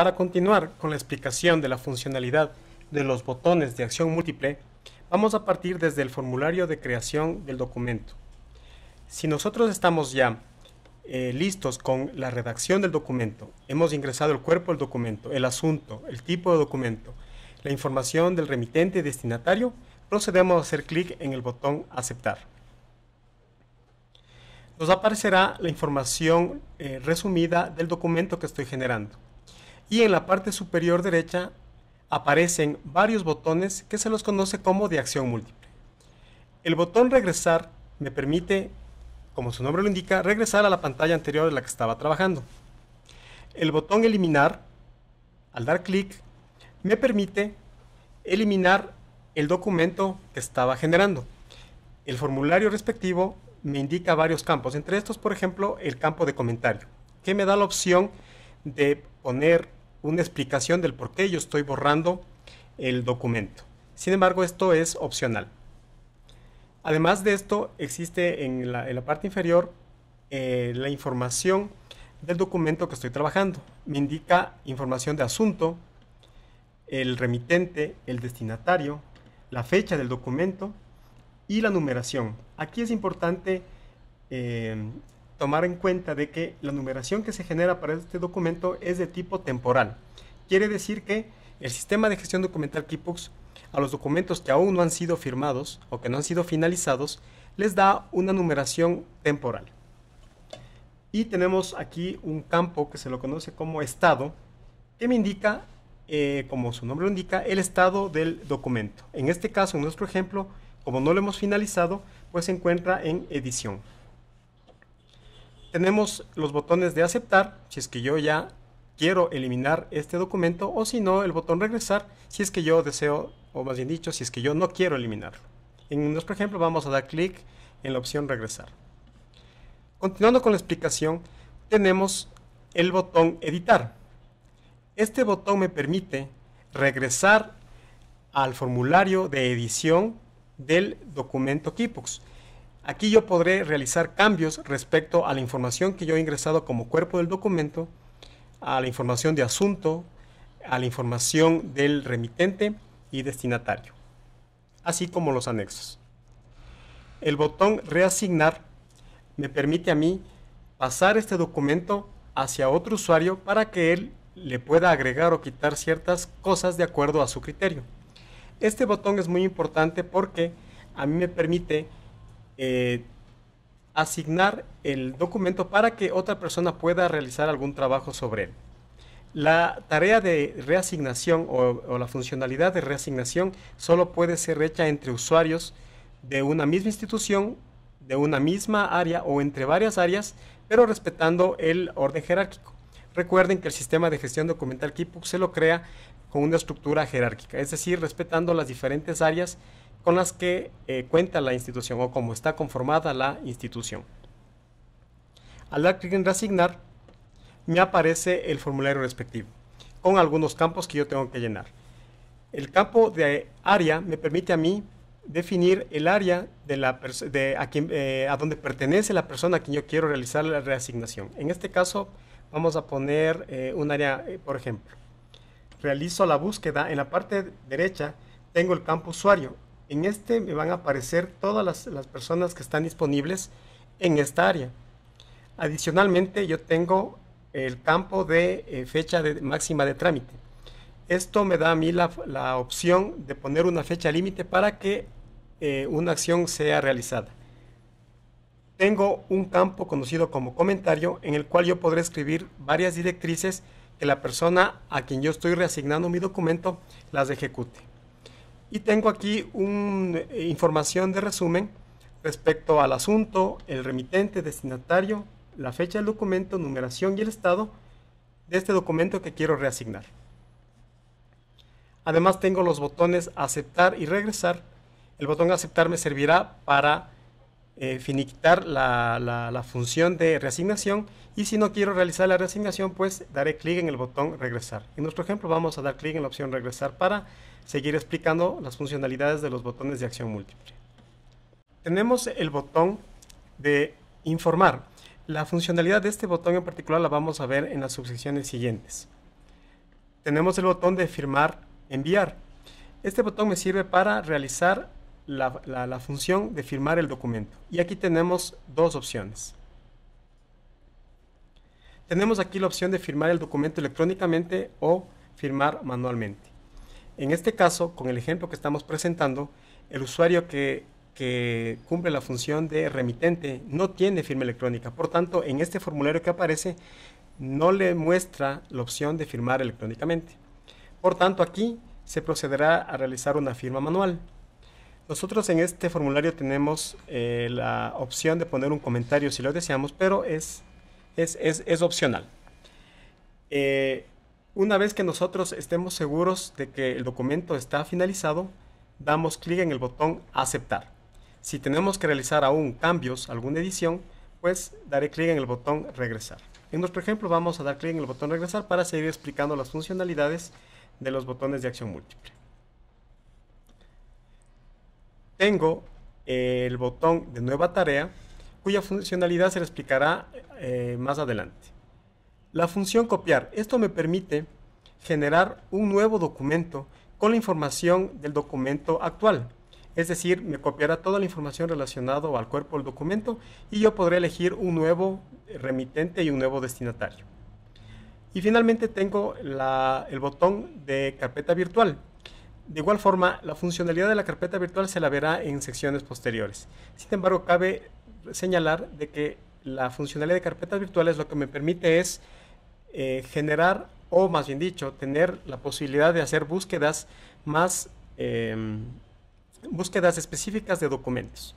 Para continuar con la explicación de la funcionalidad de los botones de acción múltiple, vamos a partir desde el formulario de creación del documento. Si nosotros estamos ya eh, listos con la redacción del documento, hemos ingresado el cuerpo del documento, el asunto, el tipo de documento, la información del remitente y destinatario, procedemos a hacer clic en el botón Aceptar. Nos aparecerá la información eh, resumida del documento que estoy generando y en la parte superior derecha aparecen varios botones que se los conoce como de acción múltiple. El botón regresar me permite, como su nombre lo indica, regresar a la pantalla anterior de la que estaba trabajando. El botón eliminar, al dar clic, me permite eliminar el documento que estaba generando. El formulario respectivo me indica varios campos, entre estos, por ejemplo, el campo de comentario, que me da la opción de poner una explicación del por qué yo estoy borrando el documento. Sin embargo, esto es opcional. Además de esto, existe en la, parte inferior eh, la información del documento que estoy trabajando. Me indica información de asunto, el remitente, el destinatario, la fecha del documento y la numeración. Aquí es importante eh, tomar en cuenta de que la numeración que se genera para este documento es de tipo temporal. Quiere decir que el sistema de gestión documental KIPUX a los documentos que aún no han sido firmados o que no han sido finalizados les da una numeración temporal. Y tenemos aquí un campo que se lo conoce como estado, que me indica, eh, como su nombre lo indica, el estado del documento. En este caso, en nuestro ejemplo, como no lo hemos finalizado, pues se encuentra en edición tenemos los botones de aceptar, si es que yo ya quiero eliminar este documento, o si no, el botón regresar, si es que yo deseo, o más bien dicho, si es que yo no quiero eliminarlo. En nuestro ejemplo vamos a dar clic en la opción regresar. Continuando con la explicación, tenemos el botón editar. Este botón me permite regresar al formulario de edición del documento Keybox. Aquí yo podré realizar cambios respecto a la información que yo he ingresado como cuerpo del documento, a la información de asunto, a la información del remitente y destinatario, así como los anexos. El botón Reasignar me permite a mí pasar este documento hacia otro usuario para que él le pueda agregar o quitar ciertas cosas de acuerdo a su criterio. Este botón es muy importante porque a mí me permite eh, asignar el documento para que otra persona pueda realizar algún trabajo sobre él. La tarea de reasignación o, la funcionalidad de reasignación solo puede ser hecha entre usuarios de una misma institución, de una misma área o entre varias áreas, pero respetando el orden jerárquico. Recuerden que el sistema de gestión documental KIPUC se lo crea con una estructura jerárquica, es decir, respetando las diferentes áreas con las que eh, cuenta la institución o cómo está conformada la institución. Al dar clic en reasignar, me aparece el formulario respectivo, con algunos campos que yo tengo que llenar. El campo de área me permite a mí definir el área de, la de a, eh, a donde pertenece la persona a quien yo quiero realizar la reasignación. En este caso, vamos a poner eh, un área, por ejemplo, realizo la búsqueda, en la parte derecha tengo el campo usuario en este me van a aparecer todas las, personas que están disponibles en esta área. Adicionalmente, yo tengo el campo de eh, fecha máxima de trámite. Esto me da a mí la, opción de poner una fecha límite para que eh, una acción sea realizada. Tengo un campo conocido como comentario en el cual yo podré escribir varias directrices que la persona a quien yo estoy reasignando mi documento las ejecute. Y tengo aquí una eh, información de resumen respecto al asunto, el remitente, destinatario, la fecha del documento, numeración y el estado de este documento que quiero reasignar. Además tengo los botones aceptar y regresar. El botón aceptar me servirá para eh, finiquitar la, la, función de reasignación y si no quiero realizar la reasignación pues daré clic en el botón regresar. En nuestro ejemplo vamos a dar clic en la opción regresar para seguir explicando las funcionalidades de los botones de acción múltiple. Tenemos el botón de informar. La funcionalidad de este botón en particular la vamos a ver en las subsecciones siguientes. Tenemos el botón de firmar enviar. Este botón me sirve para realizar la, función de firmar el documento. Y aquí tenemos dos opciones. Tenemos aquí la opción de firmar el documento electrónicamente o firmar manualmente. En este caso, con el ejemplo que estamos presentando, el usuario que, cumple la función de remitente no tiene firma electrónica. Por tanto, en este formulario que aparece, no le muestra la opción de firmar electrónicamente. Por tanto, aquí se procederá a realizar una firma manual. Nosotros en este formulario tenemos eh, la opción de poner un comentario si lo deseamos, pero es, es, opcional. Eh, una vez que nosotros estemos seguros de que el documento está finalizado, damos clic en el botón aceptar. Si tenemos que realizar aún cambios, alguna edición, pues daré clic en el botón regresar. En nuestro ejemplo vamos a dar clic en el botón regresar para seguir explicando las funcionalidades de los botones de acción múltiple tengo eh, el botón de nueva tarea, cuya funcionalidad se le explicará eh, más adelante. La función copiar. Esto me permite generar un nuevo documento con la información del documento actual. Es decir, me copiará toda la información relacionada al cuerpo del documento y yo podré elegir un nuevo remitente y un nuevo destinatario. Y finalmente tengo el botón de carpeta virtual. De igual forma, la funcionalidad de la carpeta virtual se la verá en secciones posteriores. Sin embargo, cabe señalar de que la funcionalidad de carpetas virtuales lo que me permite es eh, generar, o más bien dicho, tener la posibilidad de hacer búsquedas más, em, búsquedas específicas de documentos.